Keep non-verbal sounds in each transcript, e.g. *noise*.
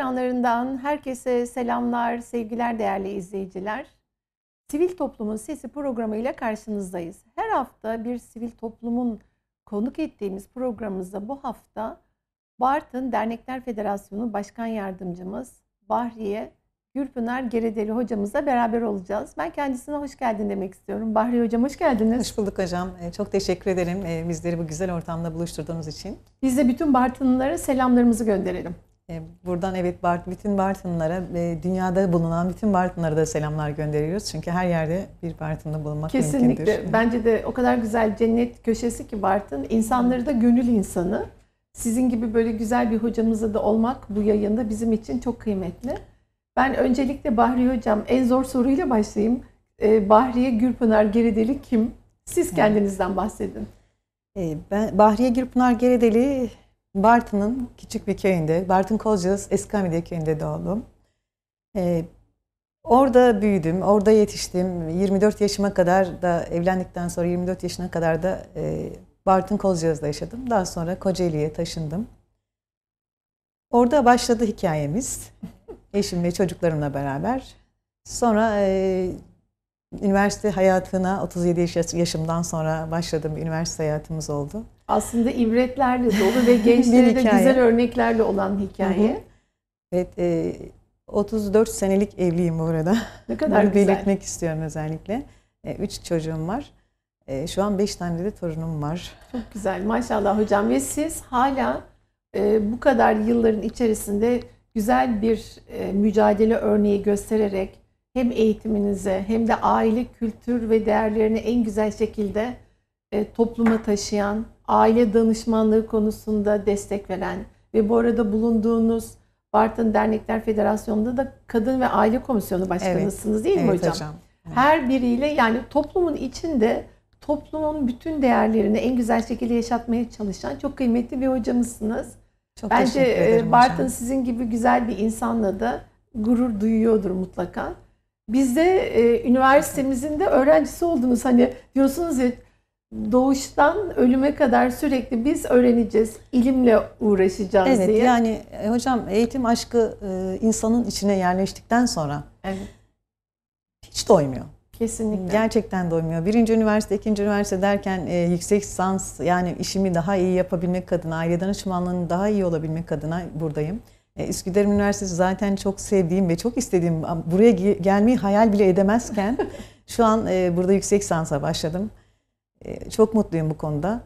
ekranlarından herkese selamlar, sevgiler değerli izleyiciler. Sivil Toplumun Sesi programıyla karşınızdayız. Her hafta bir sivil toplumun konuk ettiğimiz programımızda bu hafta Bartın Dernekler Federasyonu Başkan Yardımcımız Bahriye Gürpınar Geredeli hocamızla beraber olacağız. Ben kendisine hoş geldin demek istiyorum. Bahri hocam hoş geldiniz. Hoş bulduk hocam. Ee, çok teşekkür ederim ee, bizleri bu güzel ortamda buluşturduğunuz için. Biz de bütün Bartınlılara selamlarımızı gönderelim. E, buradan evet bütün Bartınlara, e, dünyada bulunan bütün Bartınlara da selamlar gönderiyoruz. Çünkü her yerde bir Bartın'da bulunmak Kesinlikle. mümkündür. Kesinlikle. Bence de o kadar güzel cennet köşesi ki Bartın. İnsanları da gönül insanı. Sizin gibi böyle güzel bir hocamızla da olmak bu yayında bizim için çok kıymetli. Ben öncelikle Bahri Hocam en zor soruyla başlayayım. E, Bahriye Gürpınar Geredeli kim? Siz kendinizden bahsedin. Ben Bahriye Gürpınar Geredeli Bartın'ın küçük bir köyünde, Bartın Kozcağız Eskamide köyünde doğdum. Ee, orada büyüdüm, orada yetiştim. 24 yaşıma kadar da evlendikten sonra 24 yaşına kadar da e, Bartın Kozcağız'da yaşadım. Daha sonra Kocaeli'ye taşındım. Orada başladı hikayemiz. *laughs* Eşim ve çocuklarımla beraber. Sonra e, üniversite hayatına 37 yaş yaşımdan sonra başladım. Üniversite hayatımız oldu aslında ibretlerle dolu ve *laughs* gençlere de güzel örneklerle olan hikaye. Evet, e, 34 senelik evliyim bu arada. Ne kadar Bunu güzel. belirtmek istiyorum özellikle. E, üç çocuğum var. E, şu an beş tane de torunum var. Çok güzel maşallah hocam. Ve siz hala e, bu kadar yılların içerisinde güzel bir e, mücadele örneği göstererek hem eğitiminize hem de aile kültür ve değerlerini en güzel şekilde e, topluma taşıyan aile danışmanlığı konusunda destek veren ve bu arada bulunduğunuz Bartın Dernekler Federasyonu'nda da Kadın ve Aile Komisyonu Başkanısınız evet. değil mi evet, hocam? hocam. Her biriyle yani toplumun içinde toplumun bütün değerlerini en güzel şekilde yaşatmaya çalışan çok kıymetli bir hocamızsınız. Çok Bence e, Bartın hocam. sizin gibi güzel bir insanla da gurur duyuyordur mutlaka. Biz de e, üniversitemizin de öğrencisi oldunuz. Hani diyorsunuz ya doğuştan ölüme kadar sürekli biz öğreneceğiz, ilimle uğraşacağız evet, diye. Evet yani e, hocam eğitim aşkı e, insanın içine yerleştikten sonra evet. hiç doymuyor. Kesinlikle. Gerçekten doymuyor. Birinci üniversite, ikinci üniversite derken e, yüksek lisans yani işimi daha iyi yapabilmek adına, aile danışmanlığını daha iyi olabilmek adına buradayım. E, Üsküdar Üniversitesi zaten çok sevdiğim ve çok istediğim, buraya gelmeyi hayal bile edemezken *laughs* şu an e, burada yüksek lisansa başladım. Ee, çok mutluyum bu konuda.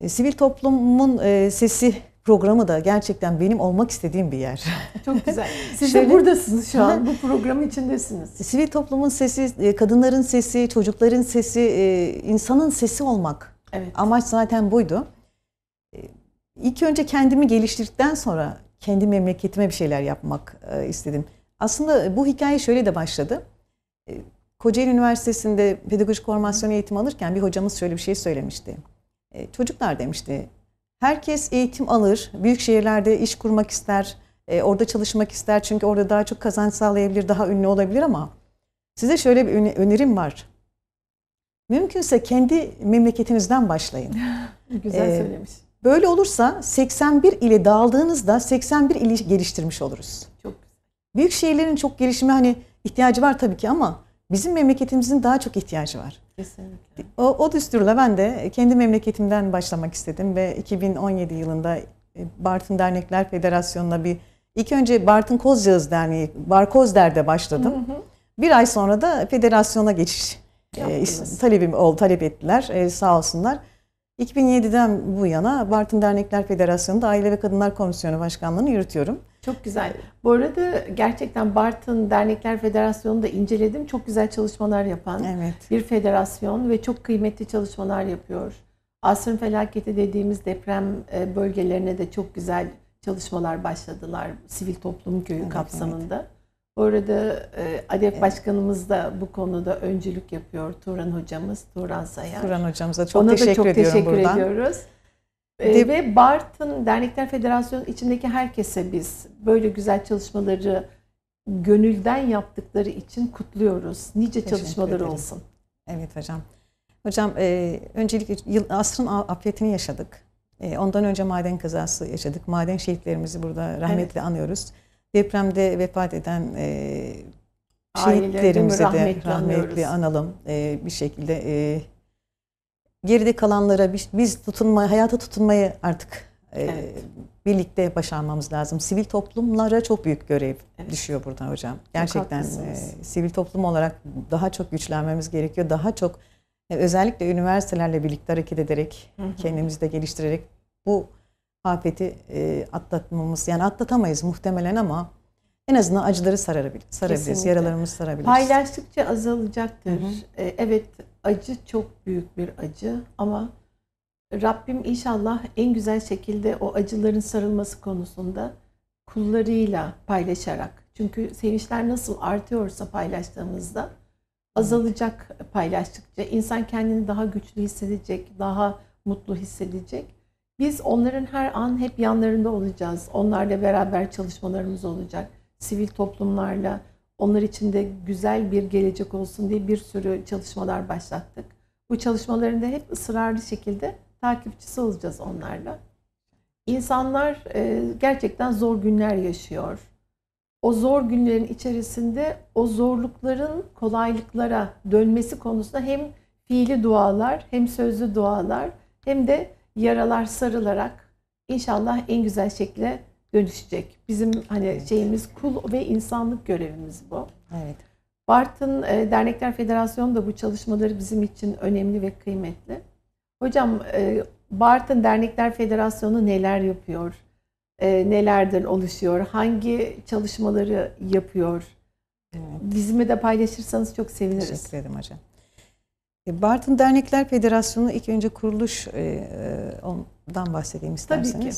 Ee, sivil toplumun e, sesi programı da gerçekten benim olmak istediğim bir yer. *laughs* Çok güzel. *laughs* Siz de buradasınız şu an. Bu *laughs* program içindesiniz. E, sivil toplumun sesi, e, kadınların sesi, çocukların sesi, insanın sesi olmak. Evet. Amaç zaten buydu. İlk önce kendimi geliştirdikten sonra kendi memleketime bir şeyler yapmak istedim. Aslında bu hikaye şöyle de başladı. Kocaeli Üniversitesi'nde pedagojik formasyon eğitimi alırken bir hocamız şöyle bir şey söylemişti. E, çocuklar demişti, herkes eğitim alır, büyük şehirlerde iş kurmak ister, e, orada çalışmak ister çünkü orada daha çok kazanç sağlayabilir, daha ünlü olabilir ama size şöyle bir önerim var. Mümkünse kendi memleketinizden başlayın. *laughs* Güzel ee, söylemiş. Böyle olursa 81 ile dağıldığınızda 81 ili geliştirmiş oluruz. Çok güzel. Büyük şehirlerin çok gelişimi hani ihtiyacı var tabii ki ama bizim memleketimizin daha çok ihtiyacı var. Kesinlikle. O, o düsturla ben de kendi memleketimden başlamak istedim ve 2017 yılında e, Bartın Dernekler Federasyonu'na bir ilk önce Bartın Kozcağız Derneği, Barkozder'de başladım. Hı hı. Bir ay sonra da federasyona geçiş e, talebim ol talep ettiler. E, sağ olsunlar. 2007'den bu yana Bartın Dernekler Federasyonu'nda Aile ve Kadınlar Komisyonu Başkanlığı'nı yürütüyorum. Çok güzel. Bu arada gerçekten Bartın Dernekler Federasyonu da inceledim. Çok güzel çalışmalar yapan evet. bir federasyon ve çok kıymetli çalışmalar yapıyor. Asrın felaketi dediğimiz deprem e, bölgelerine de çok güzel çalışmalar başladılar sivil toplum köyü evet, kapsamında. Evet. Orada e, ADEP evet. Başkanımız da bu konuda öncülük yapıyor. Turan hocamız, Turan Sayar. Turan hocamıza çok Ona teşekkür da çok teşekkür buradan. ediyoruz. De- ee, Ve Bartın Dernekler Federasyonu içindeki herkese biz böyle güzel çalışmaları gönülden yaptıkları için kutluyoruz. Nice Teşekkür çalışmaları ederim. olsun. Evet hocam. Hocam e, öncelikle yıl, asrın afiyetini yaşadık. E, ondan önce maden kazası yaşadık. Maden şehitlerimizi burada rahmetle evet. anıyoruz. Depremde vefat eden e, şehitlerimizi de rahmetli, rahmetli analım. E, bir şekilde e, geride kalanlara biz, biz tutunma, hayata tutunmayı artık e, evet. e, birlikte başarmamız lazım. Sivil toplumlara çok büyük görev evet. düşüyor burada hocam. Gerçekten e, sivil toplum olarak daha çok güçlenmemiz gerekiyor. Daha çok e, özellikle üniversitelerle birlikte hareket ederek, kendimizi de geliştirerek bu afeti e, atlatmamız, yani atlatamayız muhtemelen ama en azından acıları sararabilir, sarabiliriz, Kesinlikle. yaralarımızı sarabiliriz. Paylaştıkça azalacaktır. Hı hı. E, evet acı çok büyük bir acı ama Rabbim inşallah en güzel şekilde o acıların sarılması konusunda kullarıyla paylaşarak. Çünkü sevinçler nasıl artıyorsa paylaştığımızda azalacak paylaştıkça. insan kendini daha güçlü hissedecek, daha mutlu hissedecek. Biz onların her an hep yanlarında olacağız. Onlarla beraber çalışmalarımız olacak sivil toplumlarla onlar için de güzel bir gelecek olsun diye bir sürü çalışmalar başlattık. Bu çalışmalarında hep ısrarlı şekilde takipçisi olacağız onlarla. İnsanlar e, gerçekten zor günler yaşıyor. O zor günlerin içerisinde o zorlukların kolaylıklara dönmesi konusunda hem fiili dualar hem sözlü dualar hem de yaralar sarılarak inşallah en güzel şekilde dönüşecek. Bizim hani evet. şeyimiz kul ve insanlık görevimiz bu. Evet. Bartın e, Dernekler Federasyonu da bu çalışmaları bizim için önemli ve kıymetli. Hocam e, Bartın Dernekler Federasyonu neler yapıyor? E, nelerden oluşuyor? Hangi çalışmaları yapıyor? Evet. Bizimle de paylaşırsanız çok seviniriz. Teşekkür ederim hocam. Bartın Dernekler Federasyonu ilk önce kuruluş ondan bahsedeyim isterseniz. Tabii ki.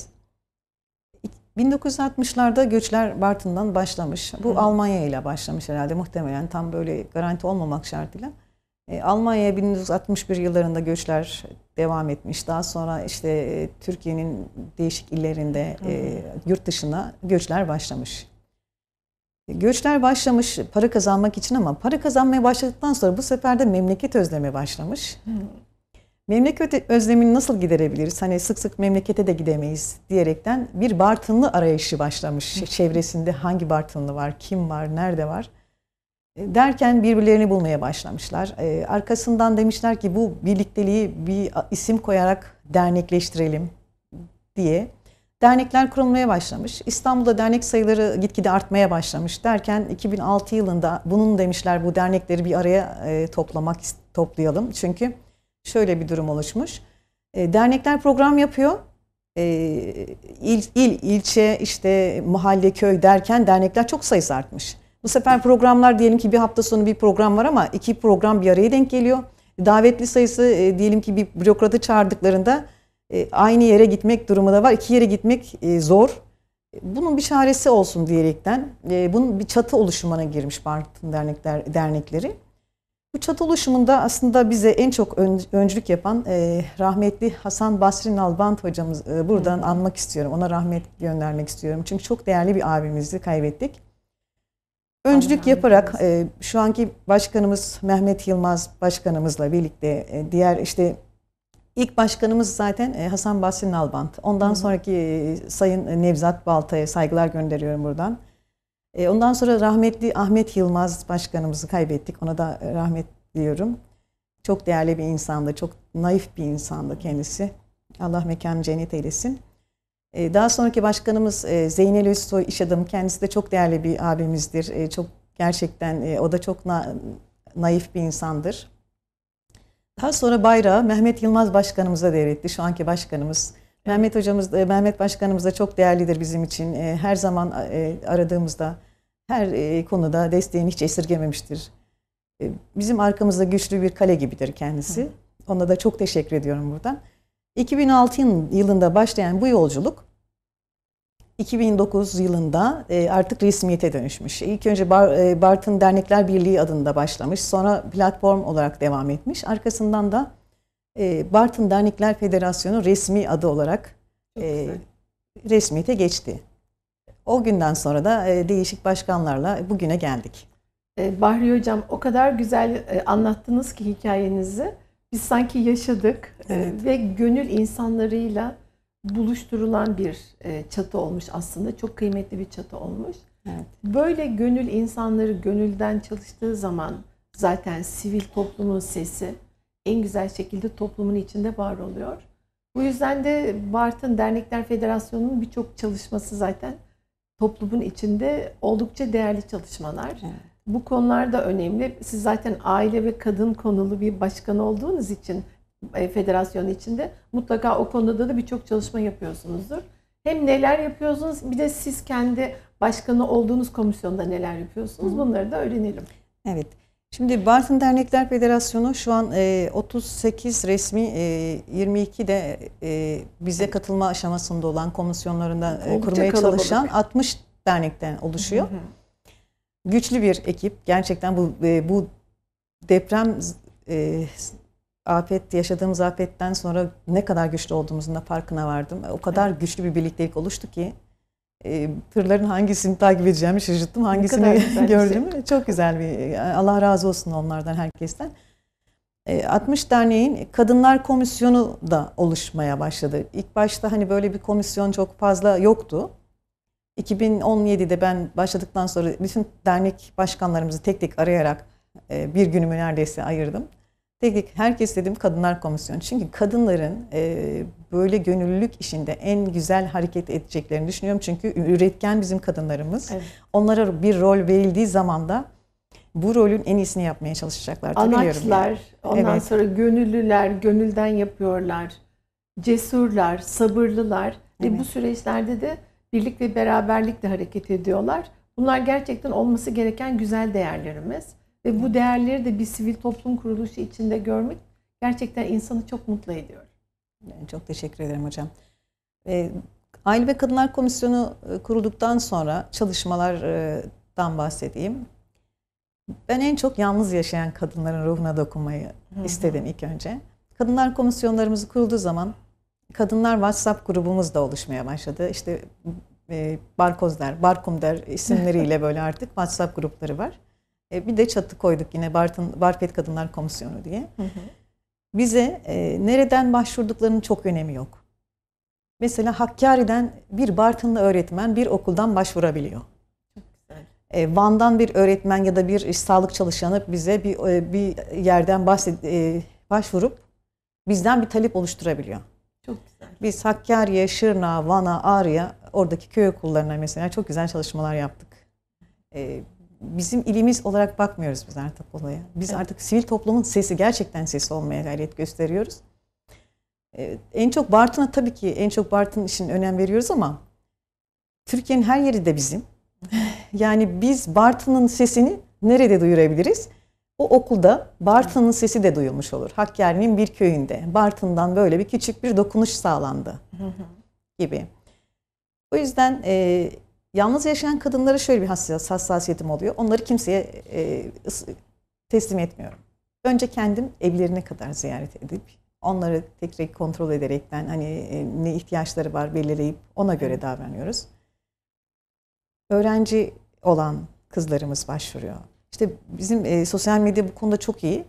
1960'larda göçler Bartın'dan başlamış. Bu Hı. Almanya ile başlamış herhalde muhtemelen tam böyle garanti olmamak şartıyla. E, Almanya'ya 1961 yıllarında göçler devam etmiş. Daha sonra işte e, Türkiye'nin değişik illerinde e, yurt dışına göçler başlamış. E, göçler başlamış para kazanmak için ama para kazanmaya başladıktan sonra bu sefer de memleket özlemi başlamış. Hı. Memleket özlemini nasıl giderebiliriz? Hani sık sık memlekete de gidemeyiz diyerekten bir Bartınlı arayışı başlamış. Şey, çevresinde hangi Bartınlı var, kim var, nerede var? E, derken birbirlerini bulmaya başlamışlar. E, arkasından demişler ki bu birlikteliği bir isim koyarak dernekleştirelim diye. Dernekler kurulmaya başlamış. İstanbul'da dernek sayıları gitgide artmaya başlamış. Derken 2006 yılında bunun demişler bu dernekleri bir araya e, toplamak toplayalım. Çünkü şöyle bir durum oluşmuş. E, dernekler program yapıyor. E, il, il, ilçe, işte mahalle, köy derken dernekler çok sayısı artmış. Bu sefer programlar diyelim ki bir hafta sonu bir program var ama iki program bir araya denk geliyor. Davetli sayısı e, diyelim ki bir bürokratı çağırdıklarında e, aynı yere gitmek durumu da var. İki yere gitmek e, zor. Bunun bir çaresi olsun diyerekten e, bunun bir çatı oluşumuna girmiş Bartın dernekler, dernekleri. Bu çatı oluşumunda aslında bize en çok öncülük yapan e, rahmetli Hasan Basri Nalbant hocamız e, buradan Hı. anmak istiyorum. Ona rahmet göndermek istiyorum. Çünkü çok değerli bir abimizi kaybettik. Öncülük Allah yaparak e, şu anki başkanımız Mehmet Yılmaz başkanımızla birlikte e, diğer işte ilk başkanımız zaten e, Hasan Basri Nalbant. Ondan Hı. sonraki e, Sayın Nevzat Balta'ya saygılar gönderiyorum buradan. E, ondan sonra rahmetli Ahmet Yılmaz başkanımızı kaybettik. Ona da rahmet diyorum. Çok değerli bir insandı, çok naif bir insandı kendisi. Allah mekan cennet eylesin. E, daha sonraki başkanımız e, Zeynel Özsoy iş adamı. Kendisi de çok değerli bir abimizdir. E, çok gerçekten e, o da çok na, naif bir insandır. Daha sonra bayrağı Mehmet Yılmaz başkanımıza devretti. Şu anki başkanımız Mehmet hocamız, e, Mehmet başkanımız da çok değerlidir bizim için. E, her zaman e, aradığımızda, her konuda desteğini hiç esirgememiştir. Bizim arkamızda güçlü bir kale gibidir kendisi. Ona da çok teşekkür ediyorum buradan. 2006 yılında başlayan bu yolculuk 2009 yılında artık resmiyete dönüşmüş. İlk önce Bartın Dernekler Birliği adında başlamış. Sonra platform olarak devam etmiş. Arkasından da ee, Bartın Dernekler Federasyonu resmi adı olarak e, resmiyete geçti. O günden sonra da e, değişik başkanlarla bugüne geldik. E, Bahri Hocam o kadar güzel e, anlattınız ki hikayenizi. Biz sanki yaşadık e, evet. ve gönül insanlarıyla buluşturulan bir çatı olmuş aslında. Çok kıymetli bir çatı olmuş. Evet. Böyle gönül insanları gönülden çalıştığı zaman zaten sivil toplumun sesi en güzel şekilde toplumun içinde var oluyor. Bu yüzden de Bartın Dernekler Federasyonu'nun birçok çalışması zaten toplumun içinde oldukça değerli çalışmalar. Evet. Bu konular da önemli. Siz zaten aile ve kadın konulu bir başkan olduğunuz için e, federasyon içinde mutlaka o konuda da birçok çalışma yapıyorsunuzdur. Hem neler yapıyorsunuz bir de siz kendi başkanı olduğunuz komisyonda neler yapıyorsunuz bunları da öğrenelim. Evet. Şimdi Bartın Dernekler Federasyonu şu an 38 e, resmi 22 e, de e, bize katılma aşamasında olan komisyonlarında Oldukça kurmaya kalabalık. çalışan 60 dernekten oluşuyor. Güçlü bir ekip. Gerçekten bu bu deprem afet yaşadığımız afetten sonra ne kadar güçlü olduğumuzun da farkına vardım. O kadar güçlü bir birliktelik oluştu ki e, tırların hangisini takip edeceğimi şaşırttım. Hangisini *laughs* gördüm. Şey. Çok güzel bir e, Allah razı olsun onlardan herkesten. E, ee, 60 derneğin kadınlar komisyonu da oluşmaya başladı. İlk başta hani böyle bir komisyon çok fazla yoktu. 2017'de ben başladıktan sonra bütün dernek başkanlarımızı tek tek arayarak e, bir günümü neredeyse ayırdım. Dedik herkes dedim kadınlar komisyonu. Çünkü kadınların e, böyle gönüllülük işinde en güzel hareket edeceklerini düşünüyorum. Çünkü üretken bizim kadınlarımız. Evet. Onlara bir rol verildiği zaman da bu rolün en iyisini yapmaya çalışacaklar. Anaçlar, ondan evet. sonra gönüllüler, gönülden yapıyorlar. Cesurlar, sabırlılar. Evet. Ve bu süreçlerde de birlik ve beraberlikle hareket ediyorlar. Bunlar gerçekten olması gereken güzel değerlerimiz. Ve bu değerleri de bir sivil toplum kuruluşu içinde görmek gerçekten insanı çok mutlu ediyor. Yani çok teşekkür ederim hocam. Ee, Aile ve Kadınlar Komisyonu e, kurulduktan sonra çalışmalardan bahsedeyim. Ben en çok yalnız yaşayan kadınların ruhuna dokunmayı Hı-hı. istedim ilk önce. Kadınlar komisyonlarımız kurulduğu zaman kadınlar WhatsApp grubumuz da oluşmaya başladı. İşte e, Barkozler, Barkumder isimleriyle *laughs* böyle artık WhatsApp grupları var. E, bir de çatı koyduk yine Bartın, Barfet Kadınlar Komisyonu diye. Hı hı. Bize e, nereden başvurduklarının çok önemi yok. Mesela Hakkari'den bir Bartınlı öğretmen bir okuldan başvurabiliyor. E, Van'dan bir öğretmen ya da bir iş, sağlık çalışanı bize bir, e, bir yerden bahset, e, başvurup bizden bir talep oluşturabiliyor. Çok güzel. Biz Hakkari'ye, Şırna, Van'a, Ağrı'ya oradaki köy okullarına mesela çok güzel çalışmalar yaptık. E, bizim ilimiz olarak bakmıyoruz biz artık olaya. Biz evet. artık sivil toplumun sesi, gerçekten sesi olmaya gayret gösteriyoruz. Ee, en çok Bartın'a tabii ki en çok Bartın için önem veriyoruz ama Türkiye'nin her yeri de bizim. *laughs* Yani biz Bartın'ın sesini nerede duyurabiliriz? O okulda Bartın'ın sesi de duyulmuş olur. Hakkari'nin bir köyünde. Bartın'dan böyle bir küçük bir dokunuş sağlandı gibi. O yüzden e, Yalnız yaşayan kadınlara şöyle bir hassas, hassasiyetim oluyor. Onları kimseye e, teslim etmiyorum. Önce kendim evlerine kadar ziyaret edip onları tek tek kontrol ederekten hani e, ne ihtiyaçları var belirleyip ona göre davranıyoruz. Öğrenci olan kızlarımız başvuruyor. İşte bizim e, sosyal medya bu konuda çok iyi.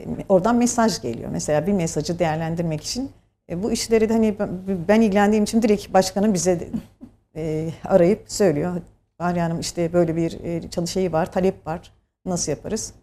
E, oradan mesaj geliyor. Mesela bir mesajı değerlendirmek için e, bu işleri de hani ben, ben ilgilendiğim için direkt başkanım bize e, arayıp söylüyor. Bahriye Hanım işte böyle bir e, çalışayı var, talep var. Nasıl yaparız?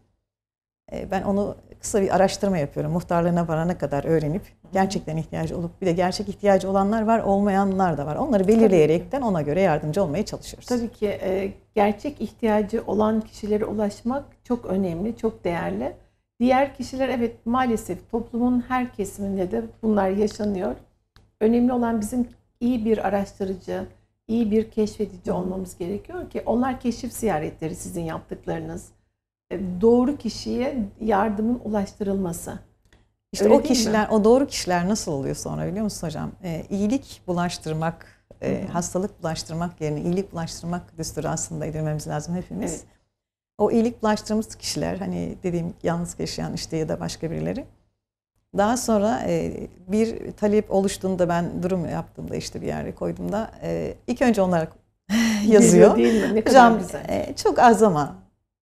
E, ben onu kısa bir araştırma yapıyorum. Muhtarlığına varana kadar öğrenip gerçekten ihtiyacı olup bir de gerçek ihtiyacı olanlar var, olmayanlar da var. Onları belirleyerekten ona göre yardımcı olmaya çalışıyoruz. Tabii ki e, gerçek ihtiyacı olan kişilere ulaşmak çok önemli, çok değerli. Diğer kişiler evet maalesef toplumun her kesiminde de bunlar yaşanıyor. Önemli olan bizim iyi bir araştırıcı, iyi bir keşfedici olmamız gerekiyor ki onlar keşif ziyaretleri sizin yaptıklarınız. E, doğru kişiye yardımın ulaştırılması. İşte Öyle o kişiler, mi? o doğru kişiler nasıl oluyor sonra biliyor musun hocam? E, iyilik bulaştırmak, e, hastalık bulaştırmak yerine iyilik bulaştırmak düsturu aslında edinmemiz lazım hepimiz. Evet. O iyilik bulaştırmış kişiler hani dediğim yalnız yaşayan işte ya da başka birileri daha sonra e, bir talep oluştuğunda ben durum yaptığımda işte bir yere koyduğumda e, ilk önce onlar *laughs* yazıyor. değil mi? Ne kadar Hocam, güzel. E, çok az ama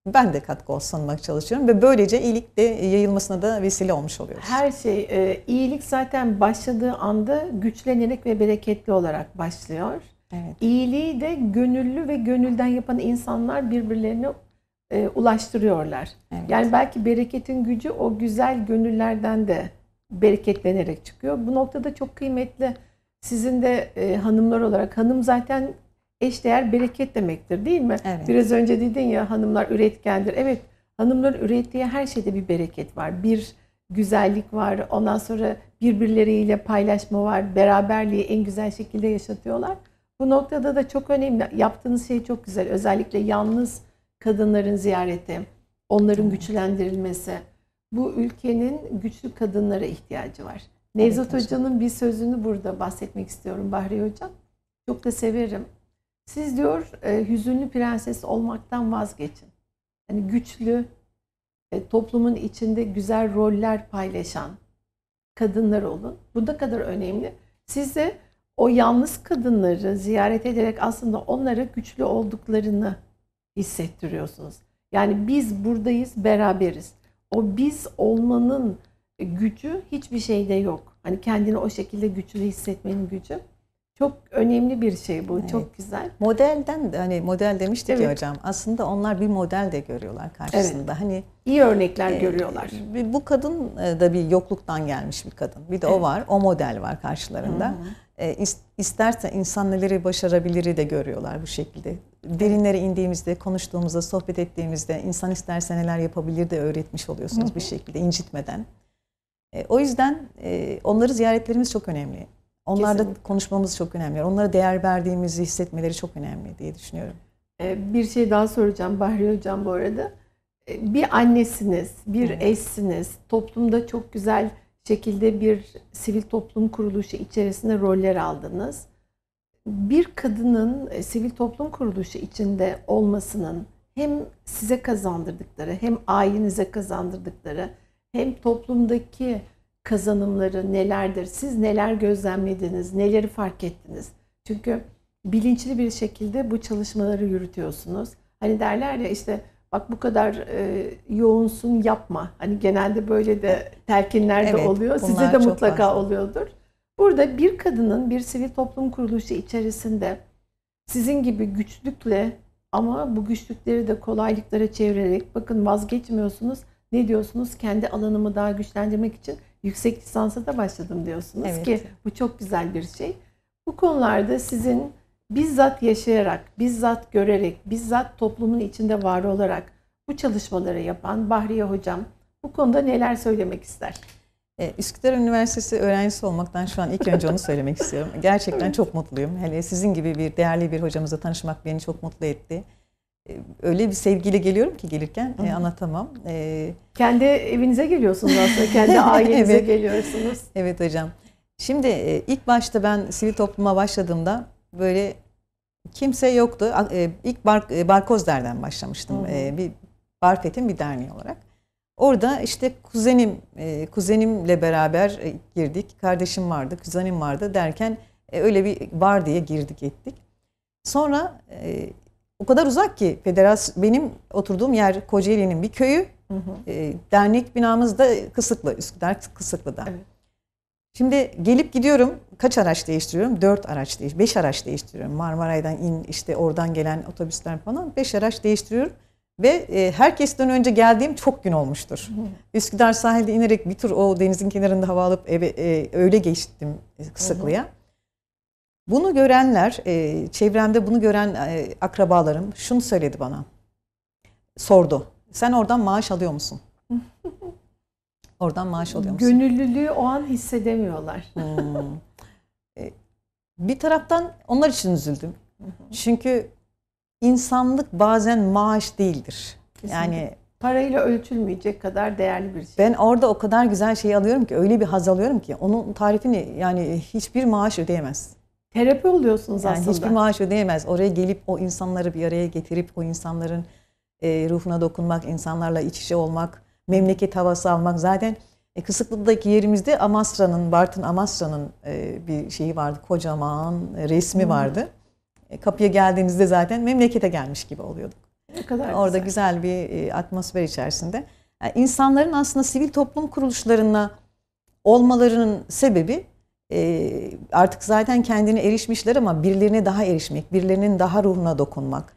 ben de katkı olsunmak çalışıyorum ve böylece iyilik de yayılmasına da vesile olmuş oluyoruz. Her şey e, iyilik zaten başladığı anda güçlenerek ve bereketli olarak başlıyor. Evet. İyiliği de gönüllü ve gönülden yapan insanlar birbirlerine e, ulaştırıyorlar. Evet. Yani belki bereketin gücü o güzel gönüllerden de bereketlenerek çıkıyor. Bu noktada çok kıymetli. Sizin de e, hanımlar olarak hanım zaten eş değer bereket demektir değil mi? Evet. Biraz önce dedin ya hanımlar üretkendir. Evet hanımların ürettiği her şeyde bir bereket var. Bir güzellik var. Ondan sonra birbirleriyle paylaşma var. Beraberliği en güzel şekilde yaşatıyorlar. Bu noktada da çok önemli. Yaptığınız şey çok güzel. Özellikle yalnız kadınların ziyareti, onların güçlendirilmesi bu ülkenin güçlü kadınlara ihtiyacı var. Nevzat evet, Hoca'nın bir sözünü burada bahsetmek istiyorum Bahri Hocam. Çok da severim. Siz diyor e, hüzünlü prenses olmaktan vazgeçin. Yani güçlü, e, toplumun içinde güzel roller paylaşan kadınlar olun. Bu da kadar önemli. Siz de o yalnız kadınları ziyaret ederek aslında onlara güçlü olduklarını hissettiriyorsunuz. Yani biz buradayız, beraberiz o biz olmanın gücü hiçbir şeyde yok. Hani kendini o şekilde güçlü hissetmenin gücü. Çok önemli bir şey bu. Evet. Çok güzel. Modelden de hani model demiştik evet. ya hocam. Aslında onlar bir model de görüyorlar karşısında. Evet. Hani iyi örnekler e, görüyorlar. Bu kadın e, da bir yokluktan gelmiş bir kadın. Bir de evet. o var. O model var karşılarında. Hı-hı. E, isterse insan neleri başarabiliri de görüyorlar bu şekilde. Derinlere indiğimizde, konuştuğumuzda, sohbet ettiğimizde insan isterse neler yapabilir de öğretmiş oluyorsunuz bir şekilde incitmeden. E, o yüzden e, onları ziyaretlerimiz çok önemli. Onlarla Kesinlikle. konuşmamız çok önemli. Onlara değer verdiğimizi hissetmeleri çok önemli diye düşünüyorum. Bir şey daha soracağım Bahri Hocam bu arada. Bir annesiniz, bir evet. eşsiniz. Toplumda çok güzel şekilde bir sivil toplum kuruluşu içerisinde roller aldınız. Bir kadının e, sivil toplum kuruluşu içinde olmasının hem size kazandırdıkları, hem ailenize kazandırdıkları, hem toplumdaki kazanımları nelerdir? Siz neler gözlemlediniz? Neleri fark ettiniz? Çünkü bilinçli bir şekilde bu çalışmaları yürütüyorsunuz. Hani derler ya işte bak bu kadar e, yoğunsun yapma. Hani genelde böyle de telkinlerde evet, oluyor. Size de mutlaka fazla. oluyordur. Burada bir kadının bir sivil toplum kuruluşu içerisinde sizin gibi güçlükle ama bu güçlükleri de kolaylıklara çevirerek bakın vazgeçmiyorsunuz. Ne diyorsunuz? Kendi alanımı daha güçlendirmek için yüksek lisansa da başladım diyorsunuz evet. ki bu çok güzel bir şey. Bu konularda sizin bizzat yaşayarak, bizzat görerek, bizzat toplumun içinde var olarak bu çalışmaları yapan Bahriye Hocam bu konuda neler söylemek ister? E, Üsküdar Üniversitesi öğrencisi olmaktan şu an ilk önce onu söylemek *laughs* istiyorum. Gerçekten çok mutluyum. Hele hani sizin gibi bir değerli bir hocamızla tanışmak beni çok mutlu etti. E, öyle bir sevgiyle geliyorum ki gelirken e, Hı. anlatamam. Kendi evinize geliyorsunuz aslında, kendi *laughs* ailenize evet. geliyorsunuz. Evet hocam. Şimdi ilk başta ben sivil topluma başladığımda böyle kimse yoktu. E, ilk bar, e, Barkozler'den başlamıştım. Hı e, Bir Barfet'in bir derneği olarak. Orada işte kuzenim, kuzenimle beraber girdik. Kardeşim vardı, kuzenim vardı derken öyle bir var diye girdik ettik. Sonra o kadar uzak ki federasyon benim oturduğum yer Kocaeli'nin bir köyü. Hı hı. dernek binamız da Kısıklı, Üsküdar Kısıklı'da. Evet. Şimdi gelip gidiyorum kaç araç değiştiriyorum? 4 araç değiş, 5 araç değiştiriyorum. Marmaray'dan in işte oradan gelen otobüsler falan 5 araç değiştiriyorum. Ve e, herkesten önce geldiğim çok gün olmuştur. Üsküdar sahilde inerek bir tur o denizin kenarında hava alıp eve, e, öyle geçtim Kısıklı'ya. E, bunu görenler, e, çevremde bunu gören akrabalarım şunu söyledi bana. Sordu. Sen oradan maaş alıyor musun? *laughs* Oradan maaş alıyor musun? Gönüllülüğü o an hissedemiyorlar. hmm. E, bir taraftan onlar için üzüldüm. Çünkü insanlık bazen maaş değildir. Kesinlikle. Yani parayla ölçülmeyecek kadar değerli bir şey. Ben orada o kadar güzel şey alıyorum ki öyle bir haz alıyorum ki onun tarifini yani hiçbir maaş ödeyemez. Terapi oluyorsunuz yani aslında. Hiçbir maaş ödeyemez. Oraya gelip o insanları bir araya getirip o insanların e, ruhuna dokunmak, insanlarla iç içe olmak, memleket havası almak. Zaten e, Kısıklı'daki yerimizde Amasra'nın, Bartın Amasra'nın e, bir şeyi vardı. Kocaman resmi hmm. vardı. E, kapıya geldiğinizde zaten memlekete gelmiş gibi oluyorduk. Ne kadar Orada güzel, güzel bir e, atmosfer içerisinde. Yani e, insanların aslında sivil toplum kuruluşlarına olmalarının sebebi e, artık zaten kendini erişmişler ama birilerine daha erişmek, birilerinin daha ruhuna dokunmak,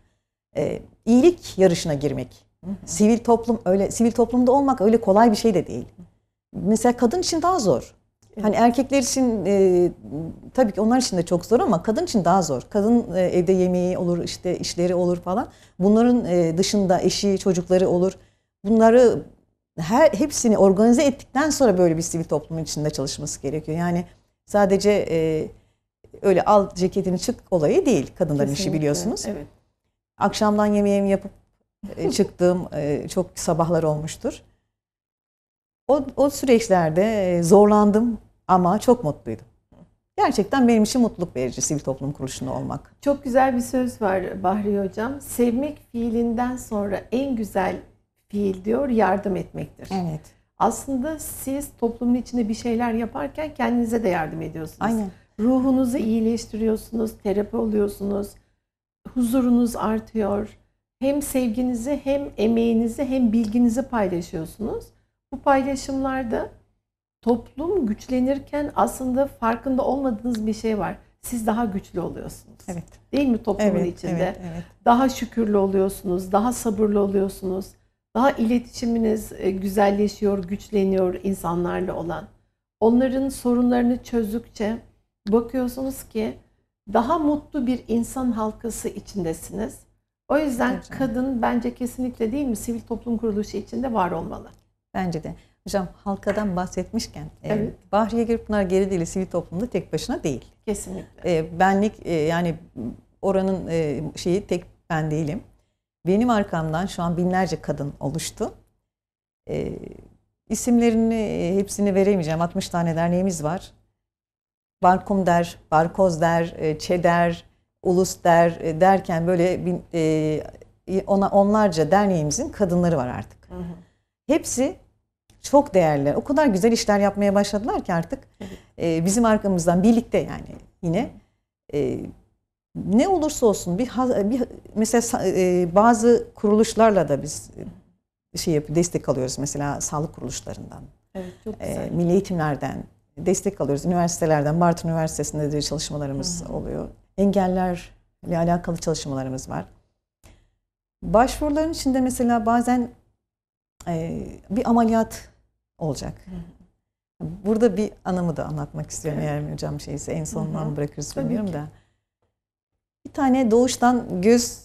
e, iyilik yarışına girmek Sivil toplum öyle sivil toplumda olmak öyle kolay bir şey de değil. Mesela kadın için daha zor. Hani erkekler için e, tabii ki onlar için de çok zor ama kadın için daha zor. Kadın e, evde yemeği olur, işte işleri olur falan. Bunların e, dışında eşi, çocukları olur. Bunları her hepsini organize ettikten sonra böyle bir sivil toplumun içinde çalışması gerekiyor. Yani sadece e, öyle al ceketini çık olayı değil kadınların Kesinlikle. işi biliyorsunuz. Evet. Akşamdan yemeğimi yapıp e, çıktığım e, çok sabahlar olmuştur. O, o süreçlerde e, zorlandım ama çok mutluydum. Gerçekten benim için mutluluk verici sivil toplum kuruluşunda olmak. Çok güzel bir söz var Bahri Hocam. Sevmek fiilinden sonra en güzel fiil diyor yardım etmektir. Evet. Aslında siz toplumun içinde bir şeyler yaparken kendinize de yardım ediyorsunuz. Aynen. Ruhunuzu iyileştiriyorsunuz, terapi oluyorsunuz, huzurunuz artıyor hem sevginizi hem emeğinizi hem bilginizi paylaşıyorsunuz. Bu paylaşımlarda toplum güçlenirken aslında farkında olmadığınız bir şey var. Siz daha güçlü oluyorsunuz. Evet. Değil mi toplumun evet, içinde? Evet, evet. Daha şükürlü oluyorsunuz, daha sabırlı oluyorsunuz. Daha iletişiminiz e, güzelleşiyor, güçleniyor insanlarla olan. Onların sorunlarını çözdükçe bakıyorsunuz ki daha mutlu bir insan halkası içindesiniz o yüzden Hocam. kadın bence kesinlikle değil mi sivil toplum kuruluşu içinde var olmalı. Bence de. Hocam halkadan bahsetmişken e, evet. e, Bahriye Gürpınar geri değil sivil toplumda tek başına değil. Kesinlikle. E, benlik e, yani oranın e, şeyi tek ben değilim. Benim arkamdan şu an binlerce kadın oluştu. E, isimlerini e, hepsini veremeyeceğim. 60 tane derneğimiz var. Barkum der, Barkoz der, e, Çeder, ulus der derken böyle bin, e, ona onlarca derneğimizin kadınları var artık. Hı hı. Hepsi çok değerli. O kadar güzel işler yapmaya başladılar ki artık e, bizim arkamızdan birlikte yani yine e, ne olursa olsun bir, bir mesela e, bazı kuruluşlarla da biz şey yap, destek alıyoruz mesela sağlık kuruluşlarından. Evet, çok e, güzel. E, milli eğitimlerden destek alıyoruz. Üniversitelerden Bartın Üniversitesi'nde de çalışmalarımız hı hı. oluyor engellerle alakalı çalışmalarımız var. Başvuruların içinde mesela bazen e, bir ameliyat olacak. Burada bir anımı da anlatmak istiyorum evet. eğer hocam şeyse en sonuna mı bırakırız Tabii bilmiyorum da. Bir tane doğuştan göz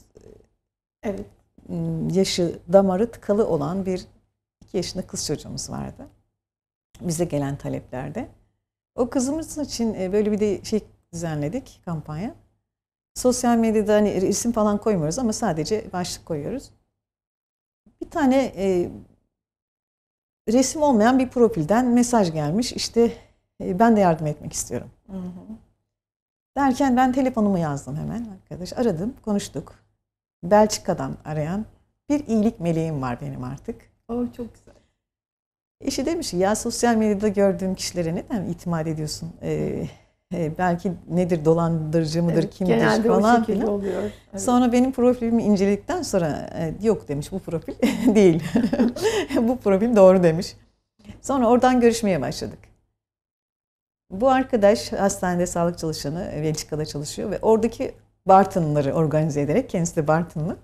evet. Iı, yaşı damarı tıkalı olan bir iki yaşında kız çocuğumuz vardı. Bize gelen taleplerde. O kızımız için e, böyle bir de şey düzenledik kampanya. Sosyal medyada hani isim falan koymuyoruz ama sadece başlık koyuyoruz. Bir tane e, resim olmayan bir profilden mesaj gelmiş. İşte e, ben de yardım etmek istiyorum. Hı hı. Derken ben telefonumu yazdım hemen arkadaş. Aradım, konuştuk. Belçika'dan arayan bir iyilik meleğim var benim artık. Oh çok güzel. Eşi demiş ya sosyal medyada gördüğüm kişilere neden itimat ediyorsun? Ee, e, belki nedir dolandırıcı mıdır evet, kimdir genelde falan filan. Evet. Sonra benim profilimi inceledikten sonra e, yok demiş bu profil *laughs* değil. *laughs* bu profil doğru demiş. Sonra oradan görüşmeye başladık. Bu arkadaş hastanede sağlık çalışanı, e, Belçika'da çalışıyor ve oradaki bartınları organize ederek, kendisi de Bartınlı,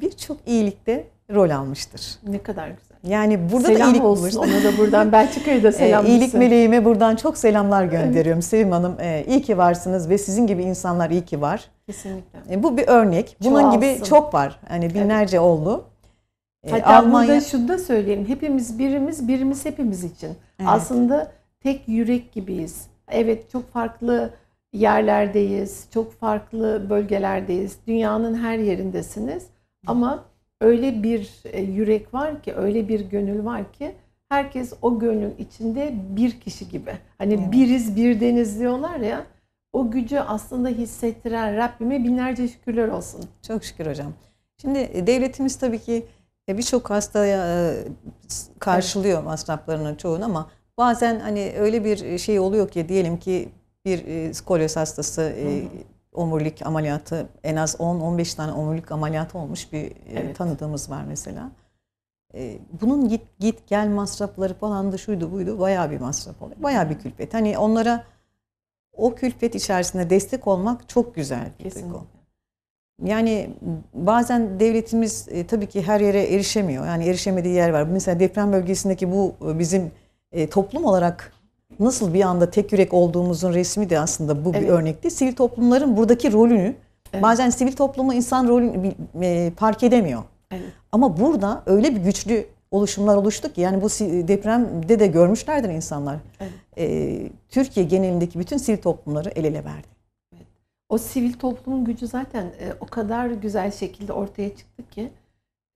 birçok iyilikte rol almıştır. Ne kadar güzel. Yani burada Selam da iyilik olmuş ona da buradan Belçika'da da *laughs* e, selam İyilik meleğime buradan çok selamlar gönderiyorum. Sevim Hanım e, İyi ki varsınız ve sizin gibi insanlar iyi ki var. Kesinlikle. E, bu bir örnek. Bunun Çoğalsın. gibi çok var. Hani binlerce evet. oldu. Hatta Almanya... burada şunu da söyleyelim. Hepimiz birimiz, birimiz hepimiz için. Evet. Aslında tek yürek gibiyiz. Evet çok farklı yerlerdeyiz, çok farklı bölgelerdeyiz. Dünyanın her yerindesiniz. Ama öyle bir e, yürek var ki, öyle bir gönül var ki herkes o gönlün içinde bir kişi gibi. Hani evet. biriz bir deniz diyorlar ya. O gücü aslında hissettiren Rabbime binlerce şükürler olsun. Çok şükür hocam. Şimdi e, devletimiz tabii ki e, birçok hastaya karşılıyor evet. masraflarının çoğunu ama bazen hani öyle bir şey oluyor ki diyelim ki bir skolyoz hastası hı hı omurilik ameliyatı en az 10-15 tane omurilik ameliyatı olmuş bir e, evet. tanıdığımız var mesela. E, bunun git git gel masrafları falan da şuydu buydu bayağı bir masraf oluyor. Bayağı bir külfet. Hani onlara o külfet içerisinde destek olmak çok güzel bir o. Yani bazen devletimiz e, tabii ki her yere erişemiyor. Yani erişemediği yer var. Mesela deprem bölgesindeki bu bizim toplum olarak nasıl bir anda tek yürek olduğumuzun resmi de aslında bu evet. bir örnekti. Sivil toplumların buradaki rolünü evet. bazen sivil toplumu insan rolünü e, fark edemiyor. Evet. Ama burada öyle bir güçlü oluşumlar oluştu ki yani bu depremde de görmüşlerdir insanlar. Evet. E, Türkiye genelindeki bütün sivil toplumları el ele verdi. Evet. O sivil toplumun gücü zaten e, o kadar güzel şekilde ortaya çıktı ki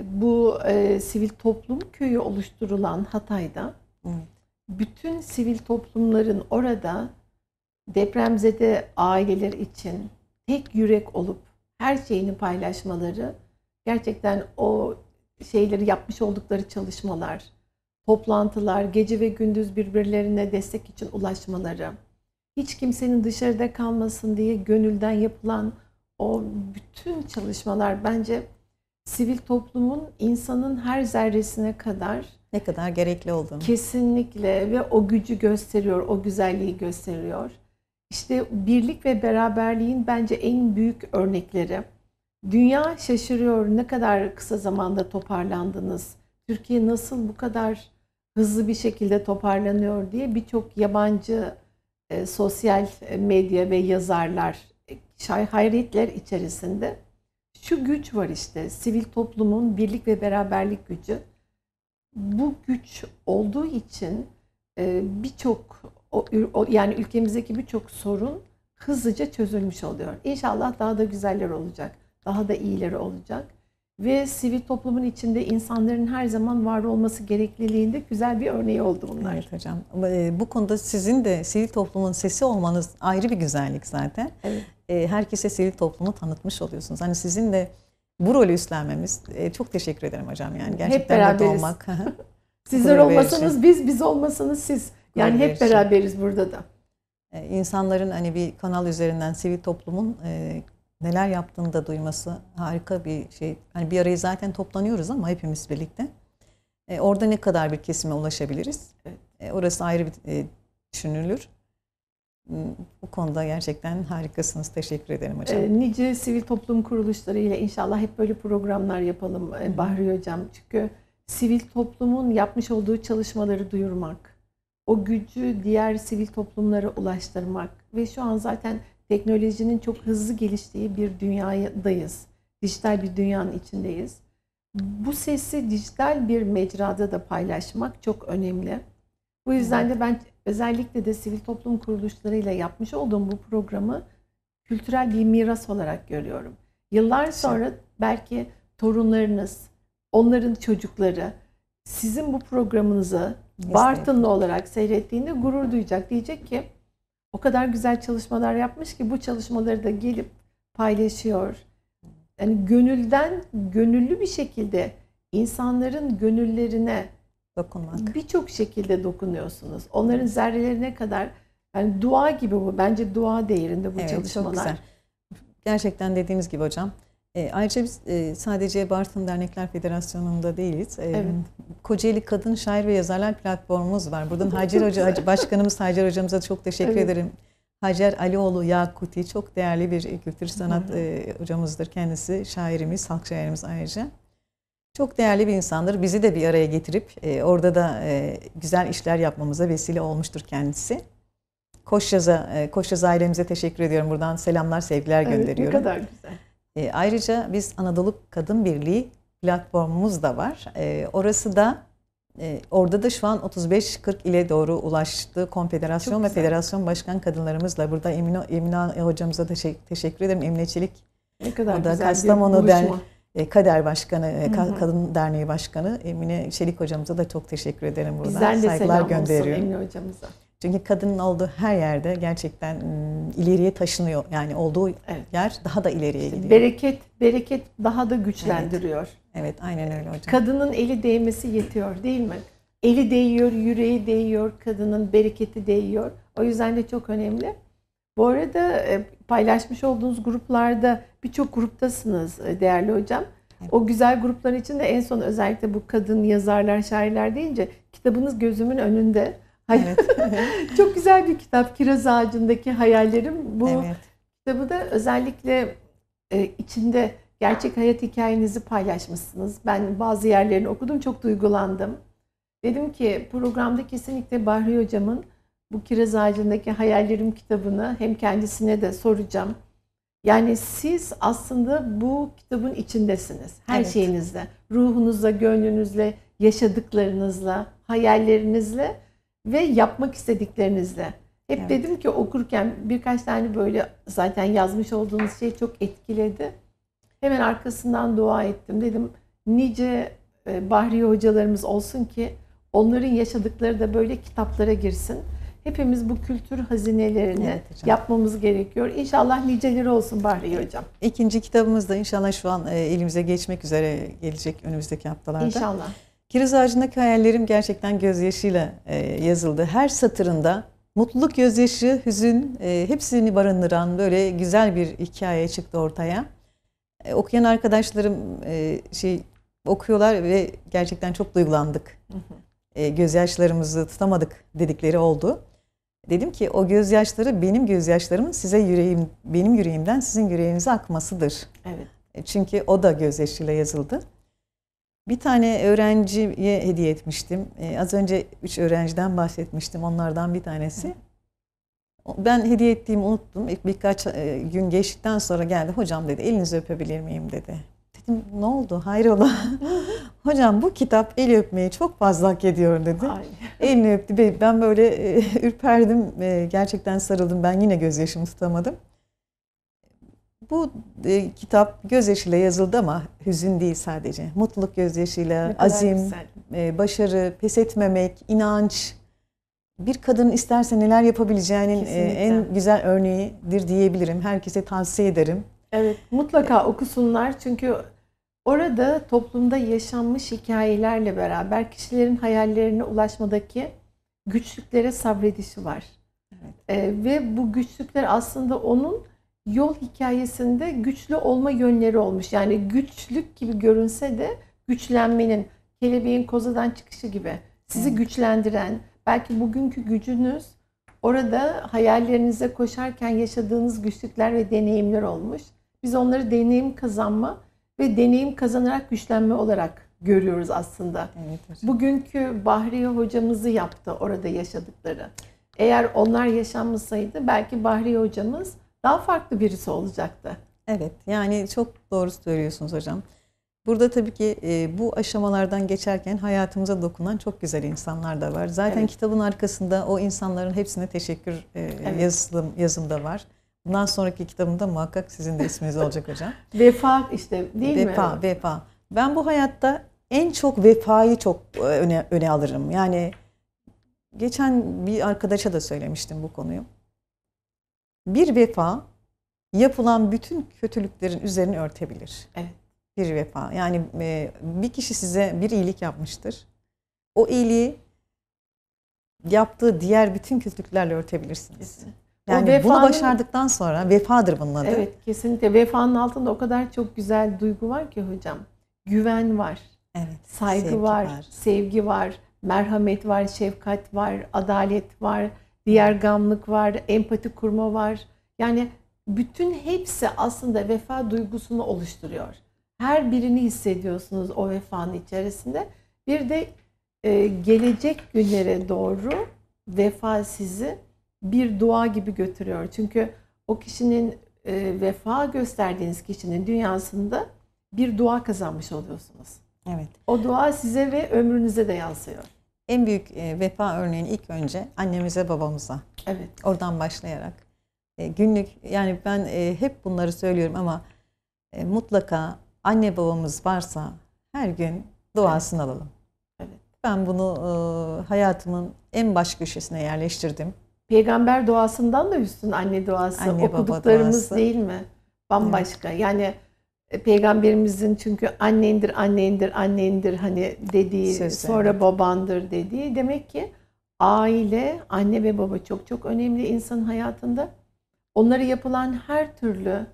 bu e, sivil toplum köyü oluşturulan Hatay'da evet bütün sivil toplumların orada depremzede aileler için tek yürek olup her şeyini paylaşmaları gerçekten o şeyleri yapmış oldukları çalışmalar, toplantılar, gece ve gündüz birbirlerine destek için ulaşmaları, hiç kimsenin dışarıda kalmasın diye gönülden yapılan o bütün çalışmalar bence sivil toplumun insanın her zerresine kadar ne kadar gerekli olduğunu. Kesinlikle ve o gücü gösteriyor, o güzelliği gösteriyor. İşte birlik ve beraberliğin bence en büyük örnekleri. Dünya şaşırıyor ne kadar kısa zamanda toparlandınız. Türkiye nasıl bu kadar hızlı bir şekilde toparlanıyor diye birçok yabancı e, sosyal e, medya ve yazarlar e, hayretler içerisinde şu güç var işte sivil toplumun birlik ve beraberlik gücü. Bu güç olduğu için e, birçok yani ülkemizdeki birçok sorun hızlıca çözülmüş oluyor. İnşallah daha da güzeller olacak. Daha da iyileri olacak. Ve sivil toplumun içinde insanların her zaman var olması gerekliliğinde güzel bir örneği oldu bunlar. Evet hocam. E, bu konuda sizin de sivil toplumun sesi olmanız ayrı bir güzellik zaten. Evet. E, herkese sivil toplumu tanıtmış oluyorsunuz. Hani sizin de bu rolü üstlenmemiz. E, çok teşekkür ederim hocam yani gerçekten hep beraberiz. olmak. *laughs* Sizler olmasanız şey. biz, biz olmasanız siz. Yani hep şey. beraberiz burada da. E, insanların hani bir kanal üzerinden sivil toplumun neler yaptığını da duyması harika bir şey. Hani bir araya zaten toplanıyoruz ama hepimiz birlikte. orada ne kadar bir kesime ulaşabiliriz? orası ayrı bir düşünülür. Bu konuda gerçekten harikasınız. Teşekkür ederim hocam. Ee, nice sivil toplum kuruluşları ile inşallah hep böyle programlar yapalım e, Bahri Hocam. Çünkü sivil toplumun yapmış olduğu çalışmaları duyurmak, o gücü diğer sivil toplumlara ulaştırmak ve şu an zaten teknolojinin çok hızlı geliştiği bir dünyadayız. Dijital bir dünyanın içindeyiz. Bu sesi dijital bir mecrada da paylaşmak çok önemli. Bu yüzden de ben Özellikle de sivil toplum kuruluşlarıyla yapmış olduğum bu programı kültürel bir miras olarak görüyorum. Yıllar sonra belki torunlarınız, onların çocukları sizin bu programınızı Bartınlı olarak seyrettiğinde gurur duyacak. Diyecek ki o kadar güzel çalışmalar yapmış ki bu çalışmaları da gelip paylaşıyor. Yani gönülden, gönüllü bir şekilde insanların gönüllerine dokunmak. Birçok şekilde dokunuyorsunuz. Onların zerrelerine kadar yani dua gibi bu. Bence dua değerinde bu evet, çalışmalar. Çok güzel. Gerçekten dediğiniz gibi hocam. E, ayrıca biz e, sadece Bartın Dernekler Federasyonu'nda değiliz. E, evet. Kocaeli Kadın Şair ve Yazarlar platformumuz var. Buradan Hacer Hoca, *laughs* Başkanımız Hacer Hocamıza çok teşekkür evet. ederim. Hacer Alioğlu Yakuti çok değerli bir kültür sanat e, hocamızdır kendisi. Şairimiz, halk şairimiz ayrıca. Çok değerli bir insandır. Bizi de bir araya getirip e, orada da e, güzel işler yapmamıza vesile olmuştur kendisi. Koşyaz'a, e, Koşyaz ailemize teşekkür ediyorum. Buradan selamlar, sevgiler evet, gönderiyorum. Ne kadar güzel. E, ayrıca biz Anadolu Kadın Birliği platformumuz da var. E, orası da e, orada da şu an 35-40 ile doğru ulaştı. Konfederasyon ve federasyon başkan kadınlarımızla burada Emine, Emine hocamıza da şey, teşekkür ederim. Emine Çelik. Ne kadar o da güzel Kastamonu bir buluşma. Der, e, Kader Başkanı, Hı-hı. E, kadın Derneği Başkanı Emine Çelik hocamıza da çok teşekkür ederim buradan. Bizden de Saygılar selam gönderiyorum. Emine hocamıza. Çünkü kadının olduğu her yerde gerçekten ıı, ileriye taşınıyor. Yani olduğu evet. yer daha da ileriye işte gidiyor. Bereket, bereket daha da güçlendiriyor. Evet. evet, aynen öyle hocam. Kadının eli değmesi yetiyor değil mi? Eli değiyor, yüreği değiyor, kadının bereketi değiyor. O yüzden de çok önemli. Bu arada e, paylaşmış olduğunuz gruplarda birçok gruptasınız e, değerli hocam. O güzel grupların içinde en son özellikle bu kadın yazarlar, şairler deyince kitabınız gözümün önünde. Evet. *laughs* Çok güzel bir kitap. Kiraz ağacındaki hayallerim. Bu evet. kitabı da özellikle e, içinde gerçek hayat hikayenizi paylaşmışsınız. Ben bazı yerlerini okudum, çok duygulandım. Dedim ki programda kesinlikle Bahri Hocam'ın bu Kiraz Ağacı'ndaki Hayallerim kitabını hem kendisine de soracağım. Yani siz aslında bu kitabın içindesiniz. Her evet. şeyinizle, ruhunuzla, gönlünüzle, yaşadıklarınızla, hayallerinizle ve yapmak istediklerinizle. Hep evet. dedim ki okurken birkaç tane böyle zaten yazmış olduğunuz şey çok etkiledi. Hemen arkasından dua ettim. Dedim nice e, Bahriye hocalarımız olsun ki onların yaşadıkları da böyle kitaplara girsin hepimiz bu kültür hazinelerini evet, yapmamız gerekiyor. İnşallah niceleri olsun Bahri Hocam. İkinci kitabımız da inşallah şu an e, elimize geçmek üzere gelecek önümüzdeki haftalarda. İnşallah. Kiriz ağacındaki hayallerim gerçekten gözyaşıyla e, yazıldı. Her satırında mutluluk, gözyaşı, hüzün e, hepsini barındıran böyle güzel bir hikaye çıktı ortaya. Okuyan arkadaşlarım şey okuyorlar ve gerçekten çok duygulandık. Hı hı. Gözyaşlarımızı tutamadık dedikleri oldu. Dedim ki o gözyaşları benim gözyaşlarımın size yüreğim benim yüreğimden sizin yüreğinize akmasıdır. Evet. E, çünkü o da gözyaşıyla yazıldı. Bir tane öğrenciye hediye etmiştim. Ee, az önce üç öğrenciden bahsetmiştim. Onlardan bir tanesi. Ben hediye ettiğimi unuttum. birkaç e, gün geçtikten sonra geldi. Hocam dedi elinizi öpebilir miyim dedi. Dedim ne oldu hayrola? *laughs* Hocam bu kitap el öpmeyi çok fazla hak ediyor dedi. Ay. Elini öptü. Ben böyle e, *laughs* ürperdim. E, gerçekten sarıldım. Ben yine gözyaşımı tutamadım. Bu e, kitap gözyaşıyla yazıldı ama hüzün değil sadece. Mutluluk gözyaşıyla, azim, e, başarı, pes etmemek, inanç. Bir kadının isterse neler yapabileceğinin e, en güzel örneğidir diyebilirim. Herkese tavsiye ederim. Evet mutlaka okusunlar çünkü Orada toplumda yaşanmış hikayelerle beraber kişilerin hayallerine ulaşmadaki güçlüklere sabredişi var. Evet. Ee, ve bu güçlükler aslında onun yol hikayesinde güçlü olma yönleri olmuş. Yani güçlük gibi görünse de güçlenmenin, kelebeğin kozadan çıkışı gibi sizi evet. güçlendiren, belki bugünkü gücünüz orada hayallerinize koşarken yaşadığınız güçlükler ve deneyimler olmuş. Biz onları deneyim kazanma ve deneyim kazanarak güçlenme olarak görüyoruz aslında. Evet hocam. Bugünkü Bahriye hocamızı yaptı orada yaşadıkları. Eğer onlar yaşanmasaydı belki Bahriye hocamız daha farklı birisi olacaktı. Evet yani çok doğru söylüyorsunuz hocam. Burada tabii ki e, bu aşamalardan geçerken hayatımıza dokunan çok güzel insanlar da var. Zaten evet. kitabın arkasında o insanların hepsine teşekkür e, evet. yazılım yazımda var. Bundan sonraki kitabımda muhakkak sizin de isminiz olacak hocam. *laughs* vefa işte değil vefa, mi? Vefa, vefa. Ben bu hayatta en çok vefayı çok e, öne, öne alırım. Yani geçen bir arkadaşa da söylemiştim bu konuyu. Bir vefa yapılan bütün kötülüklerin üzerini örtebilir. Evet. Bir vefa. Yani e, bir kişi size bir iyilik yapmıştır. O iyiliği yaptığı diğer bütün kötülüklerle örtebilirsiniz. Kesinlikle. Yani vefanın, bunu başardıktan sonra vefadır bunun adı. Evet kesinlikle vefanın altında o kadar çok güzel duygu var ki hocam. Güven var. Evet. Saygı sevgi var, var, sevgi var, merhamet var, şefkat var, adalet var, diğer gamlık var, empati kurma var. Yani bütün hepsi aslında vefa duygusunu oluşturuyor. Her birini hissediyorsunuz o vefanın içerisinde. Bir de e, gelecek günlere doğru vefa sizi bir dua gibi götürüyor. Çünkü o kişinin e, vefa gösterdiğiniz kişinin dünyasında bir dua kazanmış oluyorsunuz. Evet. O dua size ve ömrünüze de yansıyor. En büyük e, vefa örneğin ilk önce annemize babamıza. Evet. Oradan başlayarak. E, günlük yani ben e, hep bunları söylüyorum ama e, mutlaka anne babamız varsa her gün duasını evet. alalım. Evet. Ben bunu e, hayatımın en baş köşesine yerleştirdim peygamber duasından da üstün anne duası. Anne, Okuduklarımız duası. değil mi? Bambaşka. Evet. Yani e, peygamberimizin çünkü annendir, annendir, annendir hani dediği, Sözler, sonra evet. babandır dediği. Demek ki aile, anne ve baba çok çok önemli insan hayatında. Onlara yapılan her türlü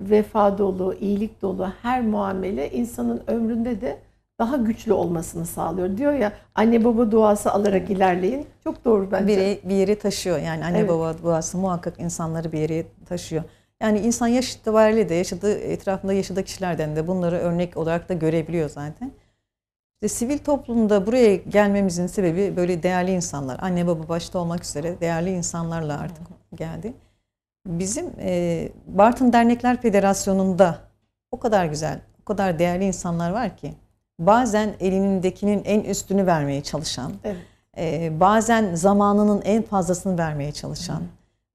vefa dolu, iyilik dolu her muamele insanın ömründe de daha güçlü olmasını sağlıyor. Diyor ya anne baba duası alarak ilerleyin. Çok doğru bence. Biri, bir yeri taşıyor yani anne evet. baba duası muhakkak insanları bir yere taşıyor. Yani insan yaş itibariyle de yaşadığı etrafında yaşadığı kişilerden de bunları örnek olarak da görebiliyor zaten. İşte sivil toplumda buraya gelmemizin sebebi böyle değerli insanlar, anne baba başta olmak üzere değerli insanlarla artık geldi. Bizim e, Bartın Dernekler Federasyonu'nda o kadar güzel, o kadar değerli insanlar var ki bazen elindekinin en üstünü vermeye çalışan, evet. e, bazen zamanının en fazlasını vermeye çalışan,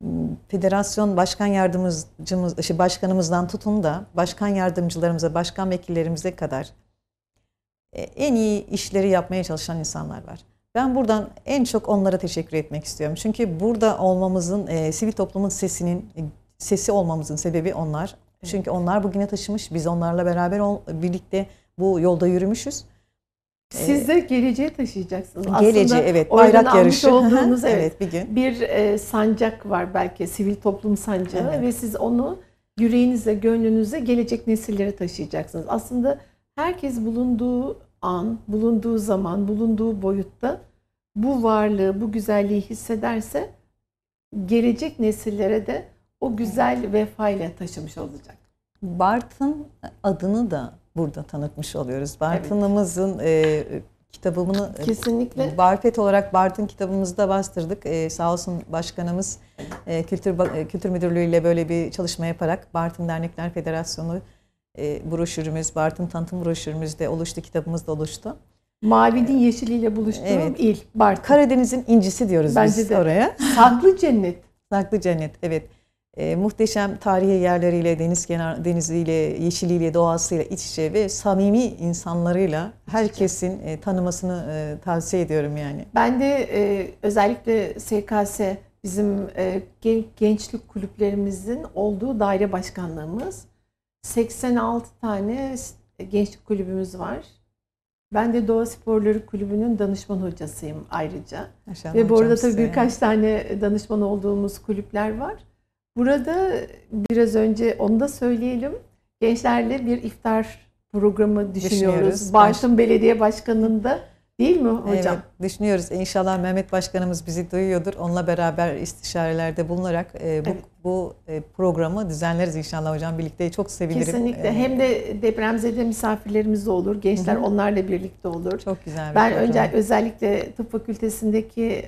Hı. federasyon başkan yardımcımız, işte başkanımızdan tutun da başkan yardımcılarımıza, başkan vekillerimize kadar e, en iyi işleri yapmaya çalışan insanlar var. Ben buradan en çok onlara teşekkür etmek istiyorum. Çünkü burada olmamızın, e, sivil toplumun sesinin, e, sesi olmamızın sebebi onlar. Çünkü onlar bugüne taşımış. Biz onlarla beraber ol, birlikte bu yolda yürümüşüz. Siz de geleceğe taşıyacaksınız. Geleceğe Aslında evet bayrak yarışı. Şey olduğunuz evet, evet bir gün. Bir e, sancak var belki sivil toplum sancağı evet. ve siz onu yüreğinize, gönlünüze gelecek nesillere taşıyacaksınız. Aslında herkes bulunduğu an, bulunduğu zaman, bulunduğu boyutta bu varlığı, bu güzelliği hissederse gelecek nesillere de o güzel vefayla taşımış olacak. Bartın adını da burada tanıtmış oluyoruz. Bartın'ımızın evet. e, kitabımını e, kesinlikle Barfet olarak Bartın kitabımızda bastırdık. Ee, sağ olsun başkanımız e, Kültür e, Kültür Müdürlüğü ile böyle bir çalışma yaparak Bartın Dernekler Federasyonu e, broşürümüz, Bartın tanıtım broşürümüz de oluştu, kitabımız da oluştu. Mavinin yeşiliyle buluştuğum evet. il Bartın. Karadeniz'in incisi diyoruz Bence biz de. oraya. Saklı cennet. Saklı cennet evet e, muhteşem tarihi yerleriyle, deniz kenar, deniziyle, yeşiliyle, doğasıyla iç içe ve samimi insanlarıyla herkesin e, tanımasını e, tavsiye ediyorum yani. Ben de e, özellikle SKS bizim e, gen, gençlik kulüplerimizin olduğu daire başkanlığımız 86 tane gençlik kulübümüz var. Ben de Doğa Sporları Kulübü'nün danışman hocasıyım ayrıca. Yaşanlı Ve bu arada tabii birkaç tane danışman olduğumuz kulüpler var. Burada biraz önce onu da söyleyelim. Gençlerle bir iftar programı düşünüyoruz. düşünüyoruz. Bartın Belediye Başkanı'nda değil mi hocam? Evet, düşünüyoruz. İnşallah Mehmet Başkanımız bizi duyuyordur. Onunla beraber istişarelerde bulunarak e, bu, evet. bu e, programı düzenleriz inşallah hocam. Birlikte çok sevinirim. Kesinlikle. E, Hem de depremzede misafirlerimiz de olur. Gençler Hı-hı. onlarla birlikte olur. Çok güzel bir Ben program. önce özellikle tıp fakültesindeki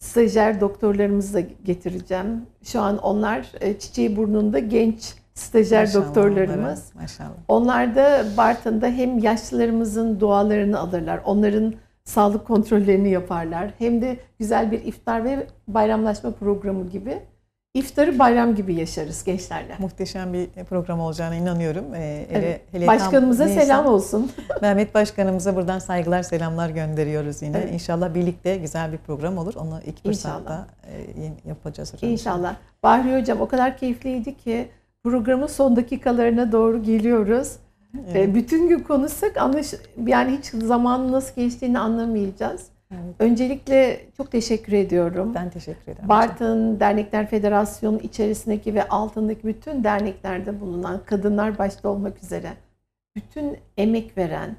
stajyer doktorlarımızı da getireceğim. Şu an onlar e, çiçeği burnunda genç stajyer maşallah doktorlarımız. Onlara, maşallah. Onlar da Bartın'da hem yaşlılarımızın dualarını alırlar. Onların sağlık kontrollerini yaparlar. Hem de güzel bir iftar ve bayramlaşma programı gibi İftarı bayram gibi yaşarız gençlerle. Muhteşem bir program olacağına inanıyorum. Ee, hele Başkanımıza tam, selam neyse, olsun. Mehmet Başkanımıza buradan saygılar, selamlar gönderiyoruz yine. Evet. İnşallah birlikte güzel bir program olur. Onu iki fırsatta e, yapacağız hocam. İnşallah. Bahri Hocam o kadar keyifliydi ki programın son dakikalarına doğru geliyoruz. Evet. bütün gün konuşsak anlaş yani hiç zamanın nasıl geçtiğini anlamayacağız. Öncelikle çok teşekkür ediyorum. Ben teşekkür ederim. Bartın Dernekler Federasyonu içerisindeki ve altındaki bütün derneklerde bulunan kadınlar başta olmak üzere bütün emek veren,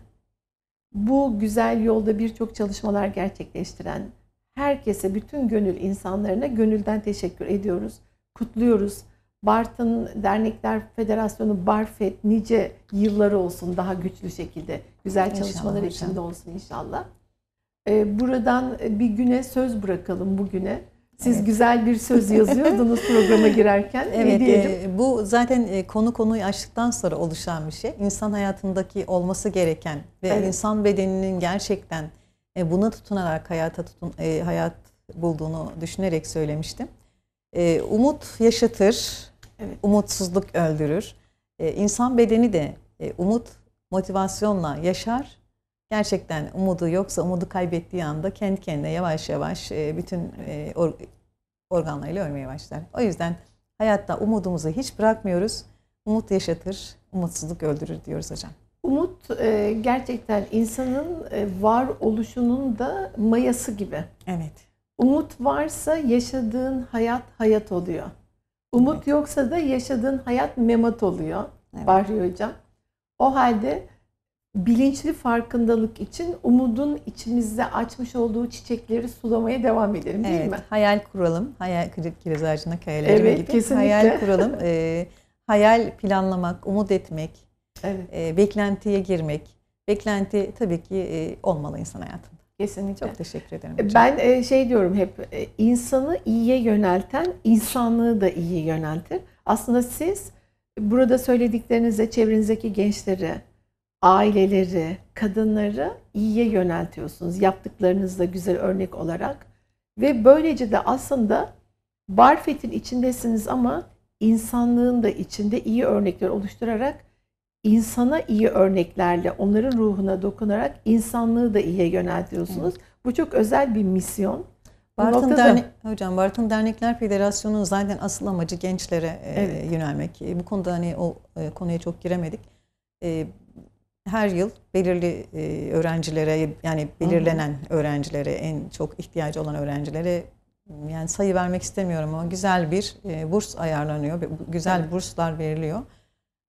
bu güzel yolda birçok çalışmalar gerçekleştiren herkese, bütün gönül insanlarına gönülden teşekkür ediyoruz. Kutluyoruz. Bartın Dernekler Federasyonu Barfet nice yılları olsun daha güçlü şekilde güzel çalışmalar inşallah, içinde hocam. olsun inşallah. Ee, buradan e, bir güne söz bırakalım bugüne. Siz evet. güzel bir söz yazıyordunuz *laughs* programa girerken. Evet, e, bu zaten e, konu konuyu açtıktan sonra oluşan bir şey. İnsan hayatındaki olması gereken ve evet. insan bedeninin gerçekten e, buna tutunarak hayata tutun e, hayat bulduğunu düşünerek söylemiştim. E, umut yaşatır, evet. umutsuzluk öldürür. E, insan bedeni de e, umut motivasyonla yaşar gerçekten umudu yoksa umudu kaybettiği anda kendi kendine yavaş yavaş e, bütün e, organlarıyla ölmeye başlar. O yüzden hayatta umudumuzu hiç bırakmıyoruz. Umut yaşatır, umutsuzluk öldürür diyoruz hocam. Umut e, gerçekten insanın var oluşunun da mayası gibi. Evet. Umut varsa yaşadığın hayat hayat oluyor. Umut evet. yoksa da yaşadığın hayat memat oluyor. Evet. Bahri Hocam. O halde bilinçli farkındalık için umudun içimizde açmış olduğu çiçekleri sulamaya devam edelim değil evet, mi? Hayal kuralım. Hayal kırık kiraz ağacına hayallerine evet, gidip kesinlikle. hayal kuralım. e, hayal planlamak, umut etmek, evet. e, beklentiye girmek. Beklenti tabii ki e, olmalı insan hayatında. Kesinlikle. Çok teşekkür ederim. Hocam. E, ben e, şey diyorum hep e, insanı iyiye yönelten insanlığı da iyi yöneltir. Aslında siz burada söylediklerinizle çevrenizdeki gençleri, aileleri, kadınları iyiye yöneltiyorsunuz yaptıklarınızda güzel örnek olarak. Ve böylece de aslında Barfet'in içindesiniz ama insanlığın da içinde iyi örnekler oluşturarak insana iyi örneklerle onların ruhuna dokunarak insanlığı da iyiye yöneltiyorsunuz. Evet. Bu çok özel bir misyon. Bartın noktada... Derne Hocam Bartın Dernekler Federasyonu'nun zaten asıl amacı gençlere e, evet. e, yönelmek. bu konuda hani o e, konuya çok giremedik. E, her yıl belirli e, öğrencilere yani belirlenen öğrencilere en çok ihtiyacı olan öğrencilere yani sayı vermek istemiyorum ama güzel bir e, burs ayarlanıyor. Güzel burslar veriliyor.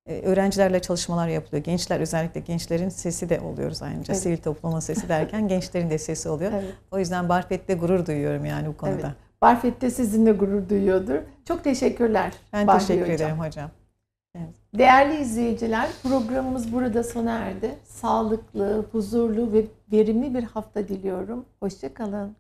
E, öğrencilerle çalışmalar yapılıyor. Gençler özellikle gençlerin sesi de oluyoruz aynıca Evet. Sivil topluma sesi derken gençlerin de sesi oluyor. Evet. O yüzden Barfet'te gurur duyuyorum yani bu konuda. Evet. Barfet'te sizinle gurur duyuyordur. Çok teşekkürler. Ben Bahri teşekkür hocam. hocam. Evet. Değerli izleyiciler programımız burada sona erdi. Sağlıklı, huzurlu ve verimli bir hafta diliyorum. Hoşçakalın.